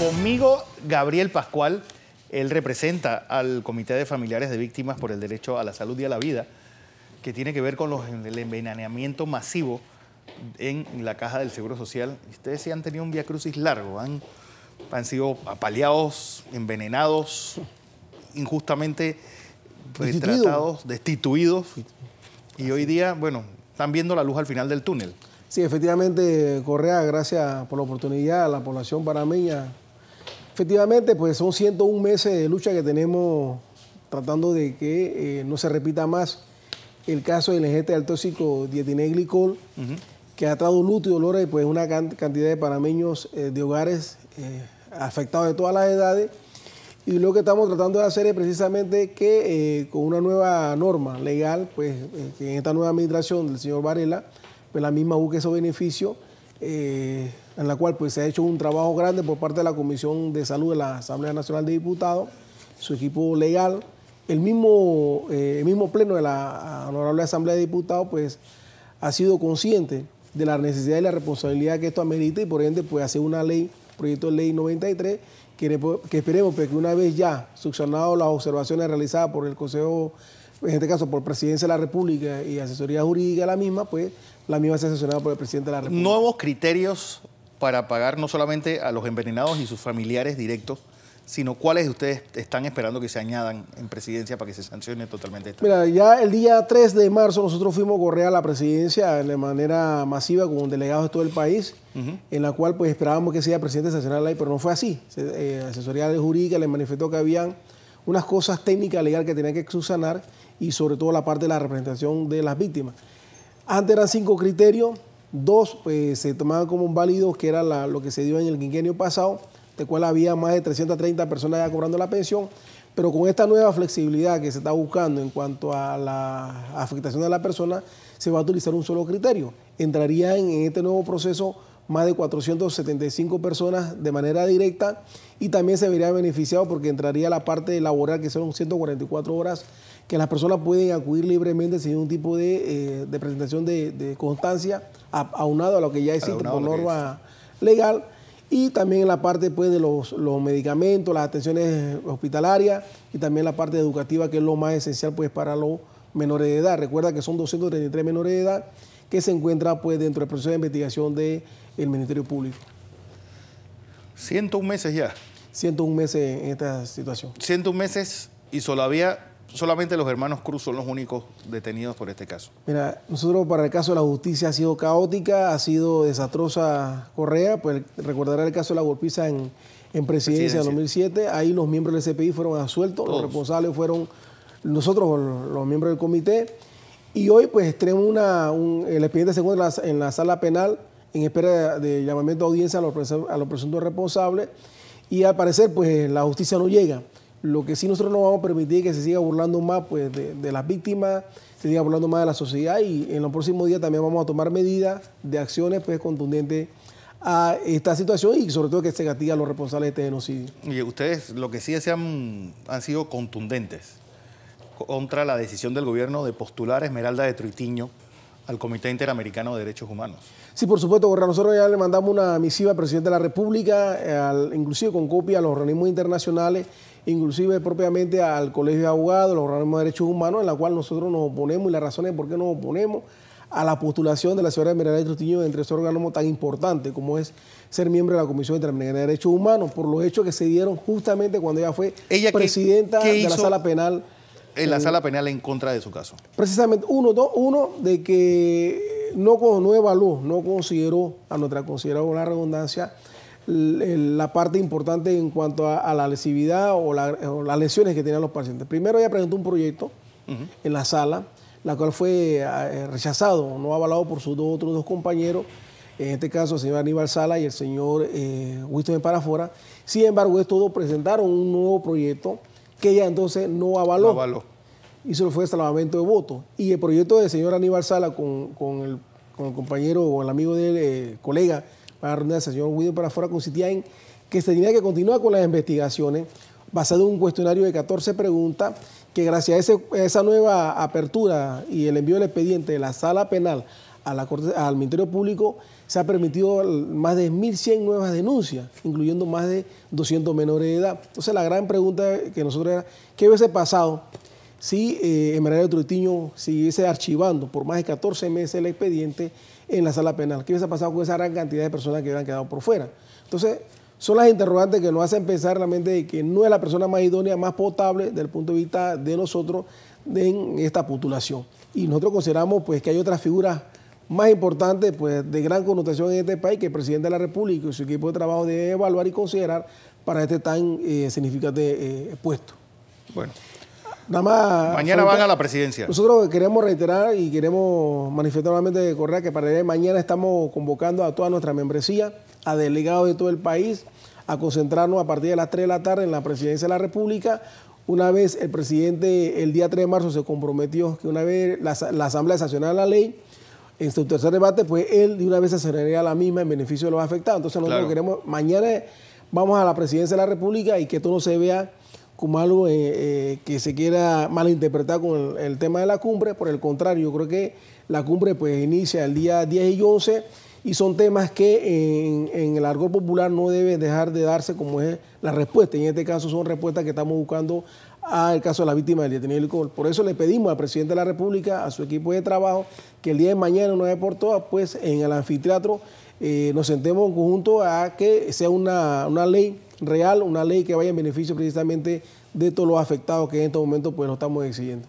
Conmigo, Gabriel Pascual. Él representa al Comité de Familiares de Víctimas por el Derecho a la Salud y a la Vida, que tiene que ver con los, el envenenamiento masivo en la caja del Seguro Social. Ustedes sí han tenido un viacrucis largo, han, sido apaleados, envenenados, injustamente tratados, destituidos. Y hoy día, bueno, están viendo la luz al final del túnel. Sí, efectivamente, Correa, gracias por la oportunidad a la población panameña Efectivamente, pues son 101 meses de lucha que tenemos tratando de que eh, no se repita más el caso del ingente del tóxico dietineglicol, que ha traído luto y dolor a pues, una cantidad de panameños eh, de hogares eh, afectados de todas las edades. Y lo que estamos tratando de hacer es precisamente que con una nueva norma legal, pues que en esta nueva administración del señor Varela, pues la misma busque esos beneficios eh, en la cual pues, se ha hecho un trabajo grande por parte de la Comisión de Salud de la Asamblea Nacional de Diputados, su equipo legal, el mismo, eh, el mismo pleno de la Honorable Asamblea de Diputados, pues ha sido consciente de la necesidad y la responsabilidad que esto amerita y por ende pues hace una ley, proyecto de ley 93, que, esperemos pues, que una vez ya succionado las observaciones realizadas por el Consejo en este caso por Presidencia de la República y Asesoría Jurídica la misma, pues la misma sea por el presidente de la República. Nuevos criterios para pagar no solamente a los envenenados y sus familiares directos, sino cuáles de ustedes están esperando que se añadan en presidencia para que se sancione totalmente esto. Mira, ya el día 3 de marzo nosotros fuimos a correr a la presidencia de manera masiva con delegados de todo el país, en la cual pues esperábamos que sea presidente sancionar la ley, pero no fue así. La eh, asesoría jurídica le manifestó que habían unas cosas técnicas, legales que tenían que subsanar y sobre todo la parte de la representación de las víctimas. Antes eran cinco criterios, dos pues, se tomaban como válidos, que era lo que se dio en el quinquenio pasado, de cual había más de 330 personas ya cobrando la pensión, pero con esta nueva flexibilidad que se está buscando en cuanto a la afectación de la persona, se va a utilizar un solo criterio. entraría en este nuevo proceso más de 475 personas de manera directa y también se vería beneficiado porque entraría la parte laboral que son 144 horas que las personas pueden acudir libremente sin ningún tipo de, eh, presentación de, constancia aunado a lo que ya existe por norma legal y también en la parte pues, de los, medicamentos, las atenciones hospitalarias y también la parte educativa que es lo más esencial pues, para los menores de edad. Recuerda que son 233 menores de edad que se encuentran pues, dentro del proceso de investigación de el Ministerio Público. 101 meses ya. 101 meses en esta situación. 101 meses y todavía solamente los hermanos Cruz son los únicos detenidos por este caso. Mira, nosotros para el caso de la justicia ha sido caótica, ha sido desastrosa Correa, pues recordará el caso de la golpiza en, presidencia, en 2007, ahí los miembros del CPI fueron asueltos. los responsables fueron nosotros, los, miembros del comité, y hoy pues tenemos una, el expediente se encuentra en la sala penal en espera de, llamamiento a audiencia a los, presuntos responsables y al parecer pues la justicia no llega. Lo que sí nosotros no vamos a permitir es que se siga burlando más pues, de, las víctimas, se siga burlando más de la sociedad y en los próximos días también vamos a tomar medidas de acciones pues, contundentes a esta situación y sobre todo que se castiga a los responsables de este genocidio. Y ustedes lo que sí han, sido contundentes contra la decisión del gobierno de postular Esmeralda de Truitiño al Comité Interamericano de Derechos Humanos. Sí, por supuesto, porque Nosotros ya le mandamos una misiva al presidente de la República, inclusive con copia a los organismos internacionales, inclusive propiamente al Colegio de Abogados, los organismos de derechos humanos, en la cual nosotros nos oponemos y las razones por qué nos oponemos a la postulación de la señora Esmeralda Trujillo entre esos organismos tan importantes como es ser miembro de la Comisión Interamericana de Derechos Humanos por los hechos que se dieron justamente cuando ella fue presidenta de la Sala Penal en la eh, sala penal en contra de su caso? Precisamente, uno, dos, uno, de que no, no evaluó, no consideró, a nuestra considerada la redundancia, la parte importante en cuanto a, la lesividad o, las lesiones que tenían los pacientes. Primero ella presentó un proyecto en la sala, la cual fue eh, rechazado, no avalado por sus dos, otros dos compañeros, en este caso el señor Aníbal Sala y el señor eh, Winston Parafora. Sin embargo, estos dos presentaron un nuevo proyecto que ella entonces no avaló. No Y se lo fue hasta el de votos. Y el proyecto del señor Aníbal Sala con, el, compañero o el amigo del eh, colega para una sesión señor Guido para afuera consistía en que se tenía que continuar con las investigaciones basado en un cuestionario de 14 preguntas que gracias a, a esa nueva apertura y el envío del expediente de la sala penal al Ministerio Público se ha permitido más de 1.100 nuevas denuncias, incluyendo más de 200 menores de edad. Entonces la gran pregunta que nosotros era, ¿qué hubiese pasado si eh, Emerario Trutiño siguiese archivando por más de 14 meses el expediente en la sala penal? ¿Qué hubiese pasado con esa gran cantidad de personas que hubieran quedado por fuera? Entonces, son las interrogantes que nos hacen pensar realmente de que no es la persona más idónea, más potable desde el punto de vista de nosotros en esta postulación. Y nosotros consideramos pues, que hay otras figuras más importante, pues de gran connotación en este país, que el presidente de la República y su equipo de trabajo debe evaluar y considerar para este tan eh, significante eh, puesto. Bueno. Nada más. Mañana van a la presidencia. Nosotros queremos reiterar y queremos manifestar nuevamente Correa que para mañana estamos convocando a toda nuestra membresía, a delegados de todo el país, a concentrarnos a partir de las 3 de la tarde en la presidencia de la República. Una vez el presidente el día 3 de marzo se comprometió que una vez la, Asamblea sancionara la ley, en su tercer debate, pues él de una vez se aceleraría la misma en beneficio de los afectados. Entonces nosotros queremos, mañana vamos a la presidencia de la República y que esto no se vea como algo eh, eh, que se quiera malinterpretar con el, tema de la cumbre. Por el contrario, yo creo que la cumbre pues inicia el día 10 y 11 y son temas que en, el argot popular no deben dejar de darse como es la respuesta. en este caso son respuestas que estamos buscando al caso de la víctima del detenido alcohol. Por eso le pedimos al presidente de la República, a su equipo de trabajo, que el día de mañana, una vez por todas, pues en el anfiteatro eh, nos sentemos juntos a que sea una, una, ley real, una ley que vaya en beneficio precisamente de todos los afectados que en estos momentos pues lo estamos exigiendo.